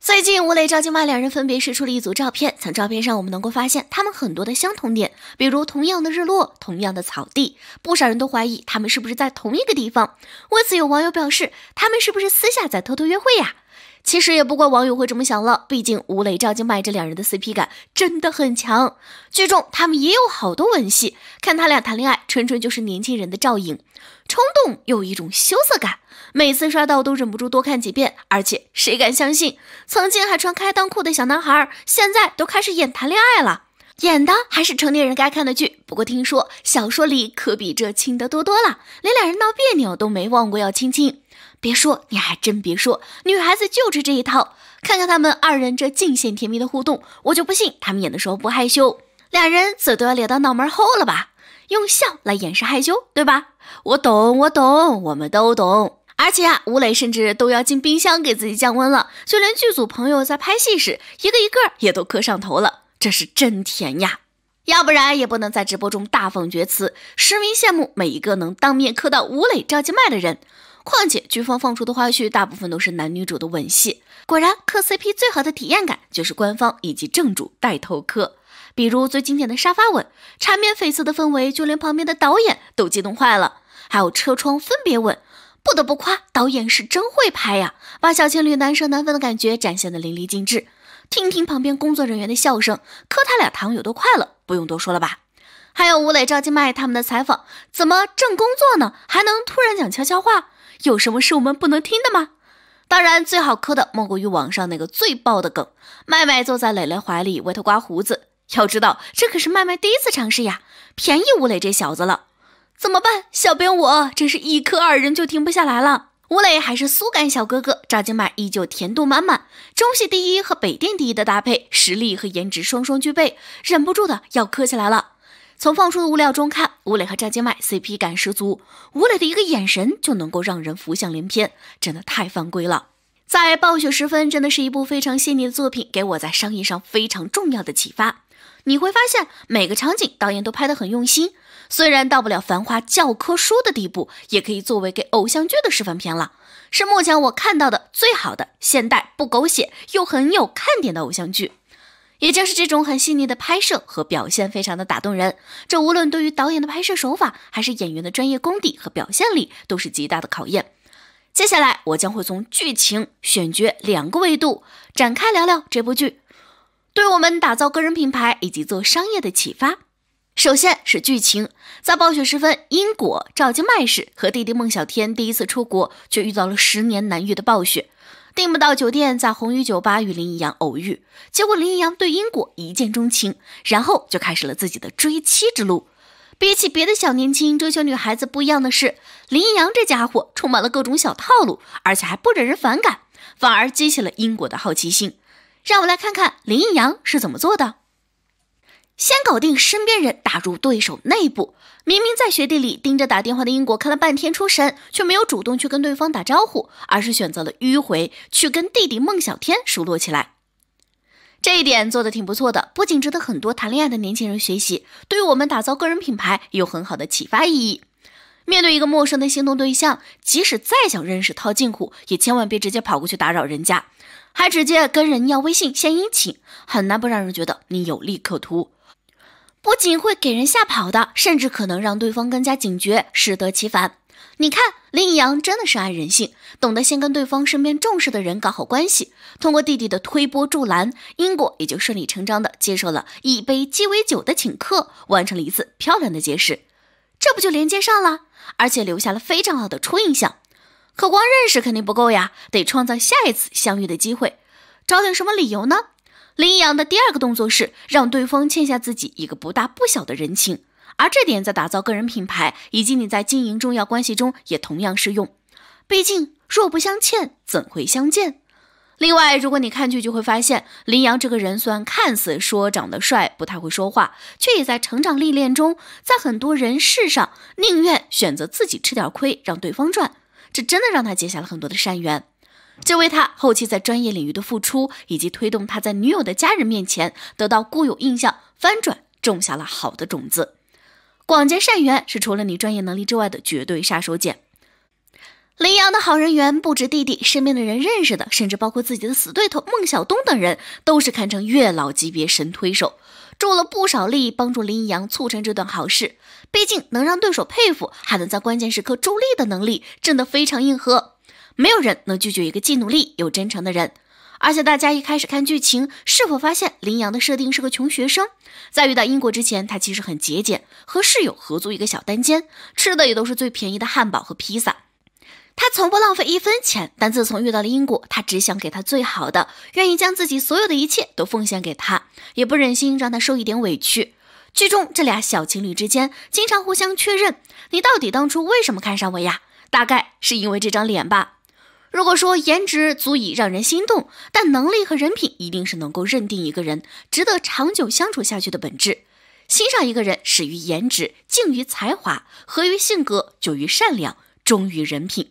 最近，吴磊、赵今麦两人分别试出了一组照片。从照片上，我们能够发现他们很多的相同点，比如同样的日落、同样的草地。不少人都怀疑他们是不是在同一个地方。为此，有网友表示，他们是不是私下在偷偷约会呀？其实也不怪网友会这么想了，毕竟吴磊赵今麦这两人的 CP 感真的很强。剧中他们也有好多吻戏，看他俩谈恋爱，纯纯就是年轻人的照应，冲动又有一种羞涩感，每次刷到都忍不住多看几遍。而且谁敢相信，曾经还穿开裆裤的小男孩，现在都开始演谈恋爱了，演的还是成年人该看的剧。不过听说小说里可比这亲的多多了，连俩人闹别扭都没忘过要亲亲。别说，你还真别说，女孩子就吃这一套。看看他们二人这尽显甜蜜的互动，我就不信他们演的时候不害羞。俩人嘴都要咧到脑门后了吧？用笑来掩饰害羞，对吧？我懂，我懂，我们都懂。而且啊，吴磊甚至都要进冰箱给自己降温了。就连剧组朋友在拍戏时，一个一个也都磕上头了。这是真甜呀！要不然也不能在直播中大放厥词，实名羡慕每一个能当面磕到吴磊赵今麦的人。况且，剧方放出的花絮大部分都是男女主的吻戏。果然，磕 CP 最好的体验感就是官方以及正主带头磕。比如最经典的沙发吻，缠绵悱恻的氛围，就连旁边的导演都激动坏了。还有车窗分别吻，不得不夸导演是真会拍呀，把小情侣难舍难分的感觉展现的淋漓尽致。听听旁边工作人员的笑声，磕他俩糖有多快乐，不用多说了吧。还有吴磊、赵今麦他们的采访，怎么正工作呢？还能突然讲悄悄话？有什么是我们不能听的吗？当然，最好磕的莫过于网上那个最爆的梗：麦麦坐在磊磊怀里为他刮胡子。要知道，这可是麦麦第一次尝试呀，便宜吴磊这小子了。怎么办？小编我真是一磕二人就停不下来了。吴磊还是苏感小哥哥，赵今麦依旧甜度满满，中戏第一和北电第一的搭配，实力和颜值双双具备，忍不住的要磕起来了。从放出的物料中看，吴磊和张杰麦 CP 感十足。吴磊的一个眼神就能够让人浮想联翩，真的太犯规了。在暴雪时分，真的是一部非常细腻的作品，给我在商业上非常重要的启发。你会发现，每个场景导演都拍得很用心，虽然到不了繁花教科书的地步，也可以作为给偶像剧的示范片了。是目前我看到的最好的现代不狗血又很有看点的偶像剧。也正是这种很细腻的拍摄和表现，非常的打动人。这无论对于导演的拍摄手法，还是演员的专业功底和表现力，都是极大的考验。接下来，我将会从剧情、选角两个维度展开聊聊这部剧，对我们打造个人品牌以及做商业的启发。首先是剧情，在暴雪时分，因果赵金麦氏和弟弟孟小天第一次出国，却遇到了十年难遇的暴雪。订不到酒店，在红鱼酒吧与林一阳偶遇，结果林一阳对因果一见钟情，然后就开始了自己的追妻之路。比起别的小年轻追求女孩子不一样的是，林一阳这家伙充满了各种小套路，而且还不惹人反感，反而激起了因果的好奇心。让我们来看看林一阳是怎么做的。先搞定身边人，打入对手内部。明明在雪地里盯着打电话的英国看了半天出神，却没有主动去跟对方打招呼，而是选择了迂回去跟弟弟孟小天熟络起来。这一点做的挺不错的，不仅值得很多谈恋爱的年轻人学习，对于我们打造个人品牌也有很好的启发意义。面对一个陌生的心动对象，即使再想认识套近乎，也千万别直接跑过去打扰人家，还直接跟人要微信献殷勤，很难不让人觉得你有利可图。不仅会给人吓跑的，甚至可能让对方更加警觉，适得其反。你看，林以阳真的是爱人性，懂得先跟对方身边重视的人搞好关系，通过弟弟的推波助澜，英国也就顺理成章的接受了一杯鸡尾酒的请客，完成了一次漂亮的结识。这不就连接上了，而且留下了非常好的初印象。可光认识肯定不够呀，得创造下一次相遇的机会，找点什么理由呢？林阳的第二个动作是让对方欠下自己一个不大不小的人情，而这点在打造个人品牌以及你在经营重要关系中也同样适用。毕竟，若不相欠，怎会相见？另外，如果你看剧就会发现，林阳这个人虽然看似说长得帅、不太会说话，却也在成长历练中，在很多人事上宁愿选择自己吃点亏，让对方赚，这真的让他结下了很多的善缘。就为他后期在专业领域的付出，以及推动他在女友的家人面前得到固有印象翻转，种下了好的种子。广结善缘是除了你专业能力之外的绝对杀手锏。林阳的好人缘不止弟弟身边的人认识的，甚至包括自己的死对头孟小冬等人，都是堪称月老级别神推手，助了不少力，帮助林阳促成这段好事。毕竟能让对手佩服，还能在关键时刻助力的能力，真的非常硬核。没有人能拒绝一个既努力又真诚的人。而且大家一开始看剧情，是否发现林阳的设定是个穷学生？在遇到英国之前，他其实很节俭，和室友合租一个小单间，吃的也都是最便宜的汉堡和披萨。他从不浪费一分钱。但自从遇到了英国，他只想给他最好的，愿意将自己所有的一切都奉献给他，也不忍心让他受一点委屈。剧中这俩小情侣之间经常互相确认：“你到底当初为什么看上我呀？”大概是因为这张脸吧。如果说颜值足以让人心动，但能力和人品一定是能够认定一个人值得长久相处下去的本质。欣赏一个人始于颜值，敬于才华，合于性格，久于善良，忠于人品。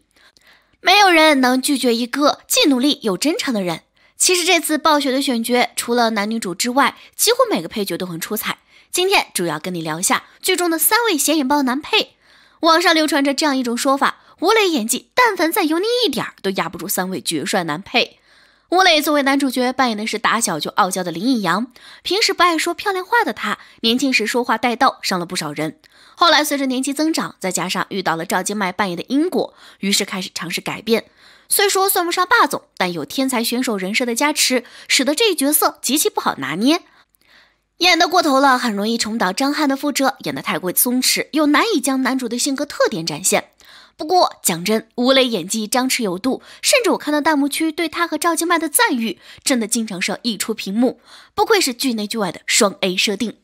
没有人能拒绝一个既努力又真诚的人。其实这次《暴雪》的选角，除了男女主之外，几乎每个配角都很出彩。今天主要跟你聊一下剧中的三位显眼包男配。网上流传着这样一种说法。吴磊演技，但凡再油腻一点儿，都压不住三位绝帅男配。吴磊作为男主角，扮演的是打小就傲娇的林逸阳。平时不爱说漂亮话的他，年轻时说话带道，伤了不少人。后来随着年纪增长，再加上遇到了赵今麦扮演的因果，于是开始尝试改变。虽说算不上霸总，但有天才选手人设的加持，使得这一角色极其不好拿捏。演得过头了，很容易重蹈张翰的覆辙；演得太过松弛，又难以将男主的性格特点展现。不过讲真，吴磊演技张弛有度，甚至我看到弹幕区对他和赵今麦的赞誉，真的经常上溢出屏幕。不愧是剧内剧外的双 A 设定。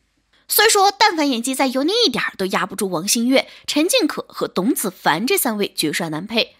虽说，但凡演技再油腻一点，都压不住王星越、陈静可和董子凡这三位绝帅男配。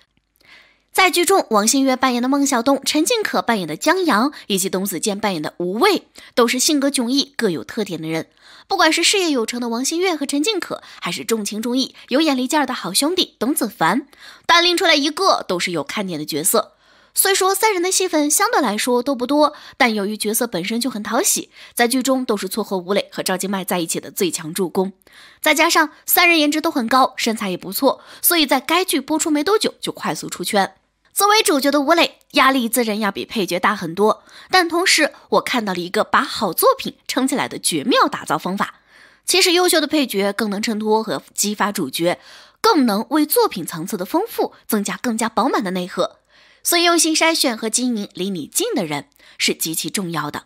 在剧中，王星越扮演的孟小冬，陈静可扮演的江阳，以及董子健扮演的吴畏，都是性格迥异、各有特点的人。不管是事业有成的王星越和陈静可，还是重情重义、有眼力劲儿的好兄弟董子凡，单拎出来一个都是有看点的角色。虽说三人的戏份相对来说都不多，但由于角色本身就很讨喜，在剧中都是撮合吴磊和赵今麦在一起的最强助攻。再加上三人颜值都很高，身材也不错，所以在该剧播出没多久就快速出圈。作为主角的吴磊，压力自然要比配角大很多。但同时，我看到了一个把好作品撑起来的绝妙打造方法。其实，优秀的配角更能衬托和激发主角，更能为作品层次的丰富增加更加饱满的内核。所以，用心筛选和经营离你近的人是极其重要的，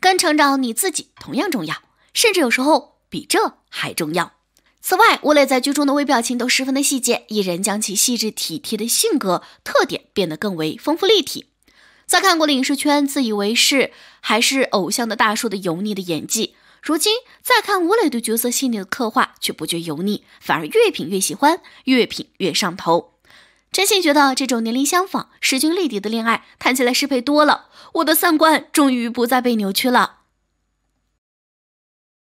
跟成长你自己同样重要，甚至有时候比这还重要。此外，吴磊在剧中的微表情都十分的细节，一人将其细致体贴的性格特点变得更为丰富立体。在看过了影视圈自以为是还是偶像的大叔的油腻的演技，如今再看吴磊对角色细腻的刻画，却不觉油腻，反而越品越喜欢，越品越上头。真心觉得这种年龄相仿、势均力敌的恋爱，看起来适配多了。我的三观终于不再被扭曲了。